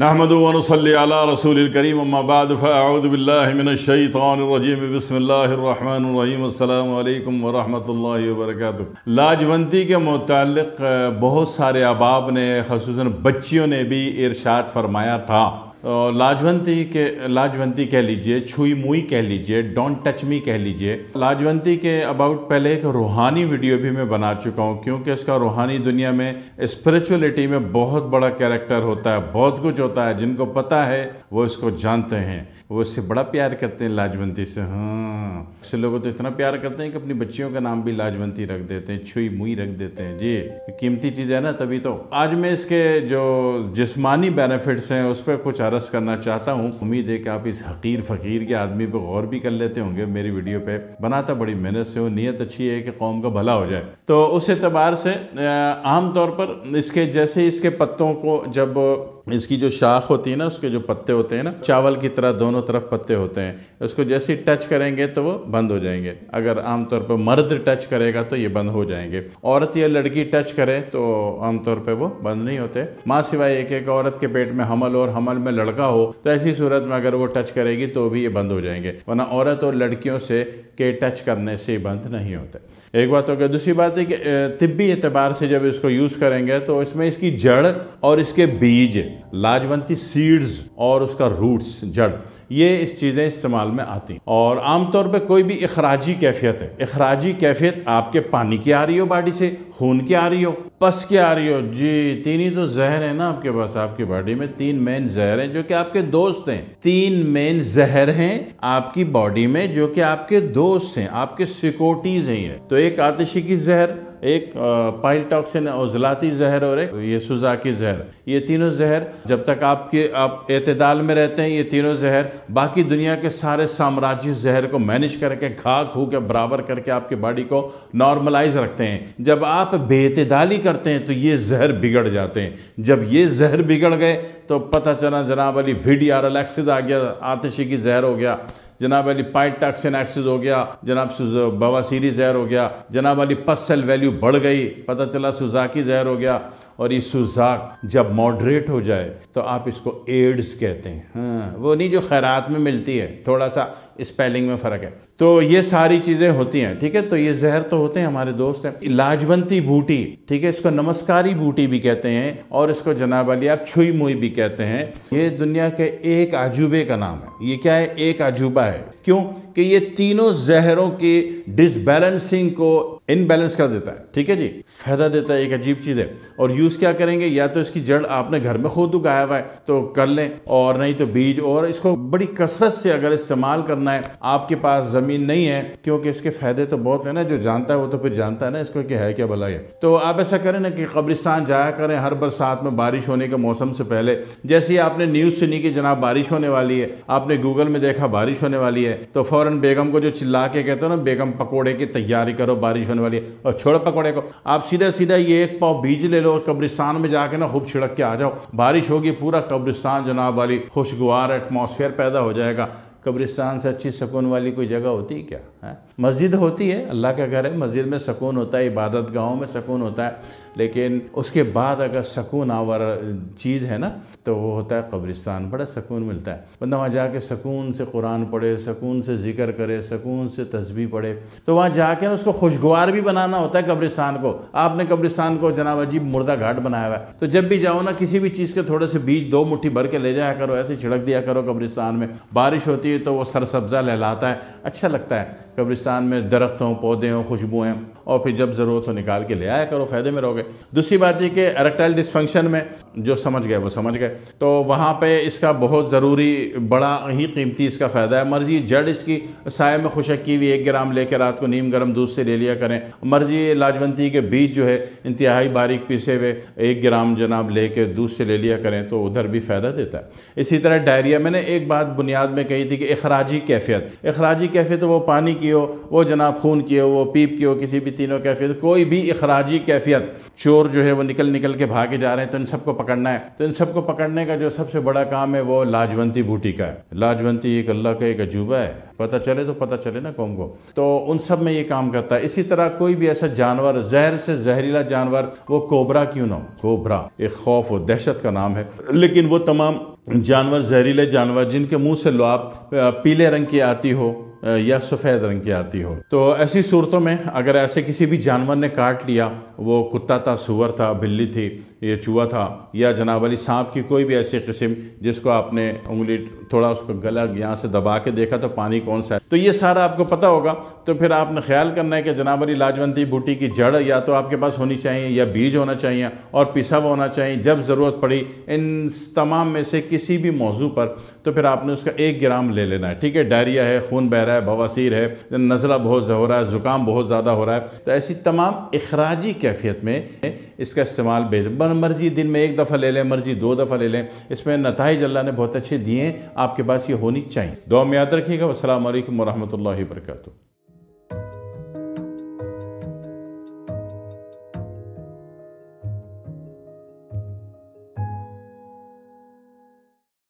नहमदनसल रसूल करीम अम्माबाद फ़ाउदबिल्लाशैतरजीम बसमीम वरहमल वर्क लाजवंती के मतलब बहुत सारे अहबाब ने खसूस बच्चियों ने भी इरशाद फरमाया था लाजवंती के लाजवंती कह लीजिए छुई मुई कह लीजिए डोंट टच मी कह लीजिए लाजवंती के अबाउट पहले एक रूहानी वीडियो भी मैं बना चुका हूँ क्योंकि उसका रूहानी दुनिया में स्पिरिचुअलिटी में बहुत बड़ा कैरेक्टर होता है बहुत कुछ होता है जिनको पता है वो इसको जानते हैं वो उससे बड़ा प्यार करते हैं लाजवंती से हाँ उससे लोगों तो इतना प्यार करते हैं कि अपनी बच्चियों का नाम भी लाजवंती रख देते हैं छुई मुई रख देते हैं जी कीमती चीज़ है ना तभी तो आज मैं इसके जो जिसमानी बेनिफिट्स हैं उस पर कुछ अरस करना चाहता हूँ उम्मीद है कि आप इस हकीर फ़कीर के आदमी पर गौर भी कर लेते होंगे मेरी वीडियो पर बनाता बड़ी मेहनत से हो नीयत अच्छी है कि कौम का भला हो जाए तो उस एतबार से आमतौर पर इसके जैसे इसके पत्तों को जब इसकी जो शाख होती है ना उसके जो पत्ते होते हैं ना चावल की तरह दोनों तरफ पत्ते होते हैं उसको जैसे ही टच करेंगे तो वो बंद हो जाएंगे अगर आमतौर पर मर्द टच करेगा तो ये बंद हो जाएंगे औरत या लड़की टच करे तो आमतौर पर वो बंद नहीं होते माँ सिवाय एक एक औरत के पेट में हमल और हमल में लड़का हो तो ऐसी सूरत में अगर वो टच करेगी तो भी ये बंद हो जाएंगे वरना औरत और लड़कियों से के टच करने से बंद नहीं होते एक बात हो गया दूसरी बात है कि तिब्बी एतबार से जब इसको यूज़ करेंगे तो इसमें इसकी जड़ और इसके बीज लाजवंती सीड्स और उसका रूट्स जड़ ये इस चीज़ें इस्तेमाल में आती हैं और आमतौर पे कोई भी अखराजी कैफियत है अखराजी कैफियत आपके पानी की आ रही हो बॉडी से खून की आ रही हो पस की आ रही हो जी तीन ही तो जहर है ना आपके पास आपकी बॉडी में तीन मेन जहर हैं जो कि आपके दोस्त हैं तीन मेन जहर हैं आपकी बॉडी में जो कि आपके दोस्त हैं आपके सिक्योरिटीज हैं तो एक आतिशी की जहर एक पाइलटॉक्सिन और जलाती जहर और एक ये सुजाकी जहर ये तीनों जहर जब तक आपके आप एतदाल में रहते हैं ये तीनों जहर बाकी दुनिया के सारे साम्राज्य जहर को मैनेज करके घा खू के बराबर करके आपकी बॉडी को नॉर्मलाइज रखते हैं जब आप बेतदाली करते हैं तो ये जहर बिगड़ जाते हैं जब ये जहर बिगड़ गए तो पता चला जनाब अली वी डी आर आ गया आतिशी की जहर हो गया जनाब वाली पाइट टैक्स एक्सिस हो गया जनाब बवासीरी जहर हो गया जनाब वाली पस सेल वैल्यू बढ़ गई पता चला सुजाकी जहर हो गया और ये सुजाक जब मॉडरेट हो जाए तो आप इसको एड्स कहते हैं हाँ वो नहीं जो खैरात में मिलती है थोड़ा सा स्पेलिंग में फ़र्क है तो ये सारी चीज़ें होती हैं ठीक है तो ये जहर तो होते हैं हमारे दोस्त हैं लाजवंती बूटी ठीक है इसको नमस्कारी बूटी भी कहते हैं और इसको जनाब अली आप छुई मुई भी कहते हैं ये दुनिया के एक आजूबे का नाम है ये क्या है एक आजूबा है क्यों कि ये तीनों जहरों की डिसबैलेंसिंग को इनबैलेंस कर देता है ठीक है जी फायदा देता है एक अजीब चीज़ है और यूज़ क्या करेंगे या तो इसकी जड़ आपने घर में खुद उगाया हुआ है तो कर लें और नहीं तो बीज और इसको बड़ी कसरत से अगर इस्तेमाल करना है आपके पास ज़मीन नहीं है क्योंकि इसके फ़ायदे तो बहुत है ना जो जानता है वो तो फिर जानता है ना इसको कि है क्या भला है तो आप ऐसा करें ना कि कब्रिस्तान जाया करें हर बरसात में बारिश होने के मौसम से पहले जैसे ही आपने न्यूज़ सुनी कि जनाब बारिश होने वाली है आपने गूगल में देखा बारिश होने वाली है तो फ़ौरन बेगम को जो चिल्ला के कहते हो ना बेगम पकौड़े की तैयारी करो बारिश बनने वाली है और छोड़ पकौड़े को आप सीधा सीधा ये एक पाव बीज ले लो और कब्रिस्तान में जाके ना खूब छिड़क के आ जाओ बारिश होगी पूरा कब्रिस्तान जनाब वाली खुशगवार एटमोसफेयर पैदा हो जाएगा कब्रिस्तान से अच्छी सकून वाली कोई जगह होती है क्या है मस्जिद होती है अल्लाह का घर है मस्जिद में सकून होता है इबादत गाहों में सकून होता है लेकिन उसके बाद अगर सकून आवर चीज़ है ना तो वो होता है कब्रिस्तान बड़ा सकून मिलता है बंदा वहाँ जाके सकून से कुरान पढ़े सकून से जिक्र करे सकून से तस्वीर पढ़े तो वहाँ जाके ना उसको खुशगवार भी बनाना होता है कब्रिस्तान को आपने कब्रिस्तान को जनाब अजीब मुर्दा घाट बनाया हुआ है तो जब भी जाओ ना किसी भी चीज़ के थोड़े से बीज दो मुट्ठी भर के ले जाया करो ऐसे छिड़क दिया करो कब्रिस्तान में बारिश होती है तो वो सरसब्ज़ा लहलाता है अच्छा लगता है कब्रिस्तान में दरख्त हों पौधे हों खुशबुएँ और फिर जब ज़रूरत हो निकाल के ले आया करो फायदे में रहोगे दूसरी बात ये कि एरेक्टाइल डिस्फंक्शन में जो समझ गए वो समझ गए तो वहाँ पे इसका बहुत ज़रूरी बड़ा ही कीमती इसका फ़ायदा है मर्जी जड़ इसकी साय में खुशक की हुई एक ग्राम लेकर रात को नीम गर्म दूध से ले लिया करें मर्जी लाजवंती के बीज जो है इंतहाई बारीक पीसे हुए एक ग्राम जनाब ले कर दूध से ले लिया करें तो उधर भी फ़ायदा देता है इसी तरह डायरिया मैंने एक बात बुनियाद में कही थी कि अखराजी कैफियत अखराजी कैफियत वो पानी की हो वो जनाब खून की हो वो पीप की हो किसी भी तीनों कैफियत कोई भी अखराजी कैफियत चोर जो है वो निकल निकल के भागे जा रहे हैं तो इन सबको पकड़ना है तो इन सबको पकड़ने का जो सबसे बड़ा काम है वो लाजवंती बूटी का है लाजवंती एक अल्लाह का एक अजूबा है पता चले तो पता चले ना कौन को तो उन सब में ये काम करता है इसी तरह कोई भी ऐसा जानवर जहर से जहरीला जानवर वो कोबरा क्यों ना हो कोबरा एक खौफ और दहशत का नाम है लेकिन वो तमाम जानवर जहरीले जानवर जिनके मुंह से लुआब पीले रंग की आती हो या सफ़ेद रंग की आती हो तो ऐसी सूरतों में अगर ऐसे किसी भी जानवर ने काट लिया वो कुत्ता था सुअर था बिल्ली थी ये चूहा था या जनाब अली सांप की कोई भी ऐसी किस्म जिसको आपने उंगली थोड़ा उसको गला यहाँ से दबा के देखा तो पानी कौन सा है तो ये सारा आपको पता होगा तो फिर आपने ख्याल करना है कि जनाब अली लाजवंती बूटी की जड़ या तो आपके पास होनी चाहिए या बीज होना चाहिए और पिसा हुआ होना चाहिए जब ज़रूरत पड़ी इन तमाम में से किसी भी मौजू पर तो फिर आपने उसका एक ग्राम ले लेना है ठीक है डायरिया है खून बह रहा है बवासीर है नज़ला बहुत हो रहा है ज़ुकाम बहुत ज़्यादा हो रहा है तो ऐसी तमाम अखराजी कैफियत में इसका इस्तेमाल बेजबर अपन मर्जी दिन में एक दफ़ा ले लें मर्जी दो दफ़ा ले लें इसमें नतज अल्लाह ने बहुत अच्छे दिए आपके पास ये होनी चाहिए दो में याद रखिएगा असल वरहमल वर्का